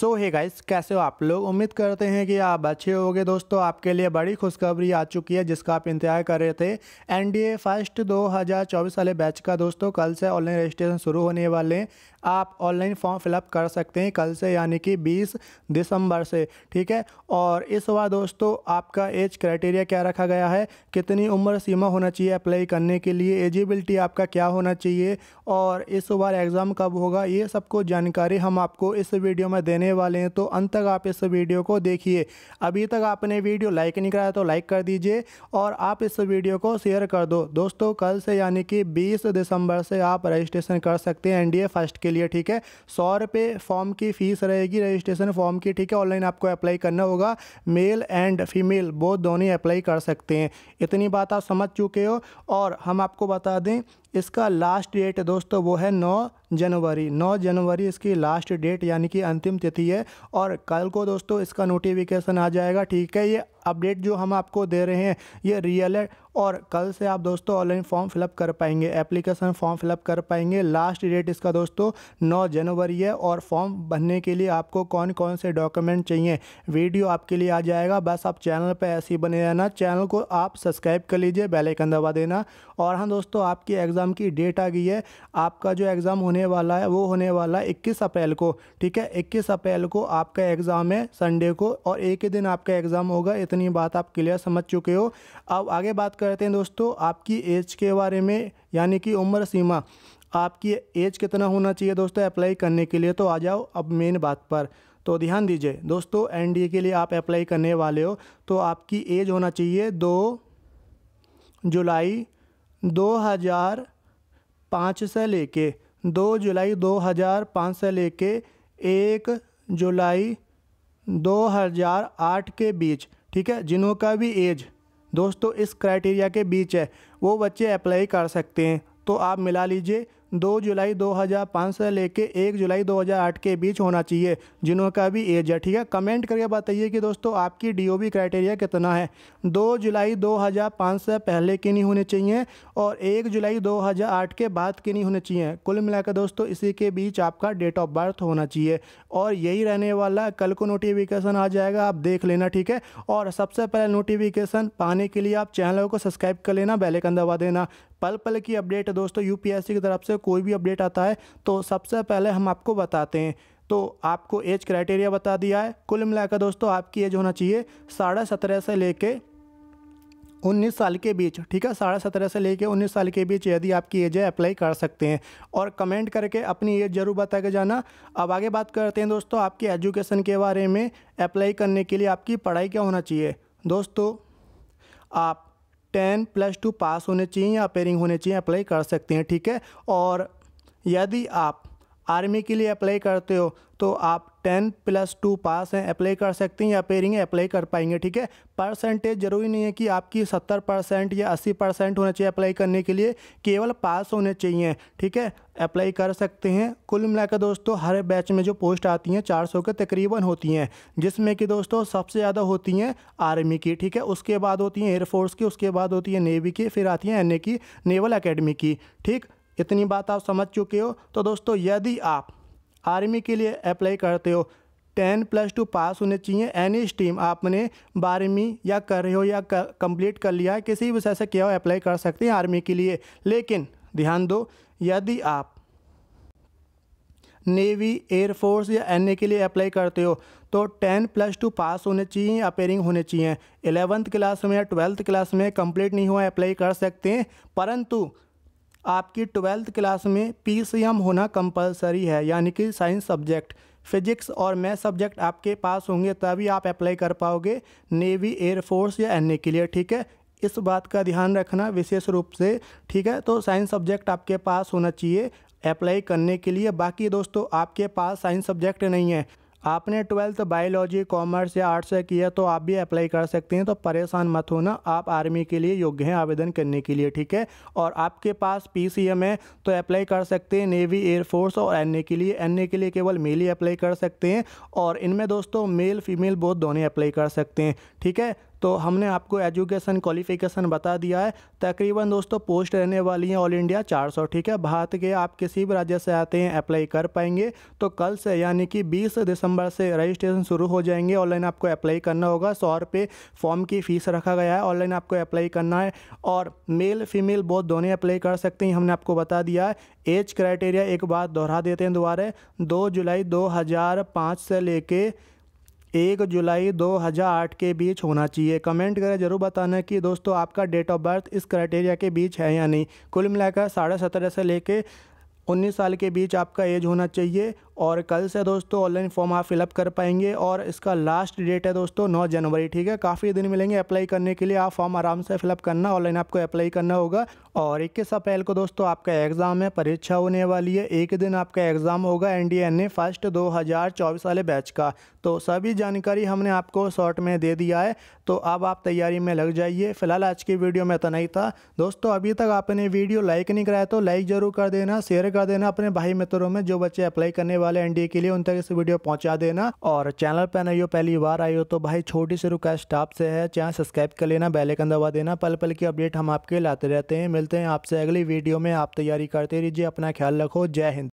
सो hey guys कैसे हो आप लोग उम्मीद करते हैं कि आप अच्छे होंगे दोस्तों आपके लिए बड़ी खुशखबरी आ चुकी है जिसका आप इंतजार कर रहे थे एनडीए फर्स्ट 2024 वाले बैच का दोस्तों कल से ऑनलाइन रजिस्ट्रेशन शुरू होने वाले हैं आप ऑनलाइन फॉर्म फिलअप कर सकते हैं कल से यानी कि 20 दिसंबर से ठीक है और इस बार दोस्तों आपका एज क्राइटेरिया क्या रखा गया है कितनी उम्र सीमा होना चाहिए अप्लाई करने के लिए एजिबिलिटी आपका क्या होना चाहिए और इस बार एग्ज़ाम कब होगा ये सबको जानकारी हम आपको इस वीडियो में देने होने वाले हैं तो अंत तक आप इस वीडियो को देखिए अभी तक आपने वीडियो लाइक नहीं कराया तो लाइक कर दीजिए और आप इस वीडियो को शेयर कर दो दोस्तों कल से यानी कि बीस दिसंबर से आप रजिस्ट्रेशन कर सकते हैं एनडीए फर्स्ट के लिए ठीक है सौ रुपये फॉर्म की फ़ीस रहेगी रजिस्ट्रेशन फॉर्म की ठीक है ऑनलाइन आपको अप्लाई करना होगा मेल एंड फीमेल बोध दोनों अप्लाई कर सकते हैं इतनी बात आप समझ चुके हो और हम आपको बता दें इसका लास्ट डेट दोस्तों वो है 9 जनवरी 9 जनवरी इसकी लास्ट डेट यानी कि अंतिम तिथि है और कल को दोस्तों इसका नोटिफिकेशन आ जाएगा ठीक है ये अपडेट जो हम आपको दे रहे हैं ये रियल है और कल से आप दोस्तों ऑनलाइन फॉर्म फिलअप कर पाएंगे एप्लीकेशन फॉर्म फिलअप कर पाएंगे लास्ट डेट इसका दोस्तों 9 जनवरी है और फॉर्म भरने के लिए आपको कौन कौन से डॉक्यूमेंट चाहिए वीडियो आपके लिए आ जाएगा बस आप चैनल पर ऐसे ही बने रहना चैनल को आप सब्सक्राइब कर लीजिए बेलाइकन दबा देना और हाँ दोस्तों आपकी एग्ज़ाम की डेट आ गई है आपका जो एग्ज़ाम होने वाला है वो होने वाला है इक्कीस अप्रैल को ठीक है इक्कीस अप्रैल को आपका एग्ज़ाम है संडे को और एक ही दिन आपका एग्ज़ाम होगा इतनी बात आप क्लियर समझ चुके हो अब आगे बात करते हैं दोस्तों आपकी एज के बारे में यानी कि उम्र सीमा आपकी एज कितना होना चाहिए दोस्तों अप्लाई करने के लिए तो आ जाओ अब मेन बात पर तो ध्यान दीजिए दोस्तों एनडीए के लिए आप अप्लाई करने वाले हो तो आपकी एज होना चाहिए दो जुलाई दो हज़ार पाँच से लेके दो जुलाई दो हज़ार पाँच से लेके एक जुलाई दो हज़ार आठ के बीच ठीक है जिन्हों का भी एज दोस्तों इस क्राइटेरिया के बीच है वो बच्चे अप्लाई कर सकते हैं तो आप मिला लीजिए दो जुलाई 2005 से लेके एक जुलाई 2008 के बीच होना चाहिए जिन्हों का भी एज है ठीक है कमेंट करके बताइए कि दोस्तों आपकी डीओबी क्राइटेरिया कितना है दो जुलाई 2005 से पहले के नहीं होने चाहिए और एक जुलाई 2008 के बाद के नहीं होने चाहिए कुल मिलाकर दोस्तों इसी के बीच आपका डेट ऑफ बर्थ होना चाहिए और यही रहने वाला कल को नोटिफिकेशन आ जाएगा आप देख लेना ठीक है और सबसे पहले नोटिफिकेशन पाने के लिए आप चैनल को सब्सक्राइब कर लेना बेल दबा देना पल पल की अपडेट है दोस्तों यूपीएससी की तरफ से कोई भी अपडेट आता है तो सबसे पहले हम आपको बताते हैं तो आपको एज क्राइटेरिया बता दिया है कुल मिलाकर दोस्तों आपकी एज होना चाहिए साढ़े सत्रह से लेके उन्नीस साल के बीच ठीक है साढ़े सत्रह से लेके उन्नीस साल के बीच यदि आपकी एज है अप्लाई कर सकते हैं और कमेंट करके अपनी एज जरूर बता के जाना अब आगे बात करते हैं दोस्तों आपकी एजुकेशन के बारे में अप्लाई करने के लिए आपकी पढ़ाई क्या होना चाहिए दोस्तों आप टेन प्लस टू पास होने चाहिए या पेयरिंग होने चाहिए अप्लाई कर सकते हैं ठीक है और यदि आप आर्मी के लिए अप्लाई करते हो तो आप टेन प्लस टू पास हैं अप्लाई कर सकते हैं या पेरिंग अप्लाई कर पाएंगे ठीक है परसेंटेज जरूरी नहीं है कि आपकी सत्तर परसेंट या अस्सी परसेंट होना चाहिए अप्लाई करने के लिए केवल पास होने चाहिए ठीक है अप्लाई कर सकते हैं कुल मिलाकर दोस्तों हर बैच में जो पोस्ट आती हैं 400 के तकरीबन होती हैं जिसमें कि दोस्तों सबसे ज़्यादा होती हैं आर्मी की ठीक है उसके बाद होती हैं एयरफोर्स की उसके बाद होती है नेवी की फिर आती हैं एन की नेवल अकेडमी की ठीक इतनी बात आप समझ चुके हो तो दोस्तों यदि आप आर्मी के लिए अप्लाई करते हो टेन प्लस टू पास होने चाहिए एनी स्ट्रीम आपने बारहवीं या कर रहे हो या कंप्लीट कर लिया है किसी भी विषय से क्या हो अप्लाई कर सकते हैं आर्मी के लिए लेकिन ध्यान दो यदि आप नेवी एयरफोर्स या एन के लिए अप्लाई करते हो तो टेन प्लस टू पास होने चाहिए या अपेयरिंग होने चाहिए एलेवंथ क्लास में या ट्वेल्थ क्लास में कंप्लीट नहीं हुआ अप्लाई कर सकते हैं परंतु आपकी ट्वेल्थ क्लास में पीसीएम होना कंपलसरी है यानी कि साइंस सब्जेक्ट फिजिक्स और मैथ सब्जेक्ट आपके पास होंगे तभी आप अप्लाई कर पाओगे नेवी एयरफोर्स या एन के लिए ठीक है इस बात का ध्यान रखना विशेष रूप से ठीक है तो साइंस सब्जेक्ट आपके पास होना चाहिए अप्लाई करने के लिए बाकी दोस्तों आपके पास साइंस सब्जेक्ट नहीं है आपने ट्वेल्थ बायोलॉजी कॉमर्स या आर्ट्स से किया तो आप भी अप्लाई कर सकते हैं तो परेशान मत होना आप आर्मी के लिए योग्य हैं आवेदन करने के लिए ठीक है और आपके पास पी है तो अप्लाई कर सकते हैं नेवी एयरफोर्स और एन के लिए एन के लिए केवल मेल ही अप्लाई कर सकते हैं और इनमें दोस्तों मेल फीमेल बोथ दोनों अप्लाई कर सकते हैं ठीक है तो हमने आपको एजुकेशन क्वालिफिकेशन बता दिया है तकरीबन दोस्तों पोस्ट रहने वाली हैं ऑल इंडिया 400 ठीक है भारत के आप किसी भी राज्य से आते हैं अप्लाई कर पाएंगे तो कल से यानी कि 20 दिसंबर से रजिस्ट्रेशन शुरू हो जाएंगे ऑनलाइन आपको अप्लाई करना होगा सौ रुपये फॉर्म की फ़ीस रखा गया है ऑनलाइन आपको अप्लाई करना है और मेल फीमेल बहुत दोनों अप्लाई कर सकते हैं हमने आपको बता दिया है एज क्राइटेरिया एक बार दोहरा देते हैं दोबारा दो जुलाई पाँच से लेके एक जुलाई 2008 के बीच होना चाहिए कमेंट करें जरूर बताना कि दोस्तों आपका डेट ऑफ बर्थ इस क्राइटेरिया के बीच है या नहीं कुल मिलाकर साढ़े सत्रह से लेके उन्नीस साल के बीच आपका एज होना चाहिए और कल से दोस्तों ऑनलाइन फॉर्म आप फिलअप कर पाएंगे और इसका लास्ट डेट है दोस्तों नौ जनवरी ठीक है काफ़ी दिन मिलेंगे अप्लाई करने के लिए आप फॉर्म आराम से फिलअप करना ऑनलाइन आपको अप्लाई करना होगा और इक्कीस अप्रैल को दोस्तों आपका एग्ज़ाम है परीक्षा होने वाली है एक दिन आपका एग्ज़ाम होगा N D N A first दो हज़ार चौबीस वाले बैच का तो सभी जानकारी हमने आपको शॉर्ट में दे दिया है तो अब आप तैयारी में लग जाइए फिलहाल आज की वीडियो में तो नहीं था दोस्तों अभी तक आपने वीडियो लाइक नहीं कराया तो लाइक ज़रूर कर देना शेयर कर देना अपने भाई मित्रों में जो बच्चे अप्लाई करने वाले वाले एनडीए के लिए उन तक इस वीडियो पहुंचा देना और चैनल पर नहीं हो पहली बार आई हो तो भाई छोटी सी रिक्वेस्ट आपसे है चैनल सब्सक्राइब कर लेना बेलकन दबा देना पल पल की अपडेट हम आपके लाते रहते हैं मिलते हैं आपसे अगली वीडियो में आप तैयारी करते रहिए अपना ख्याल रखो जय हिंद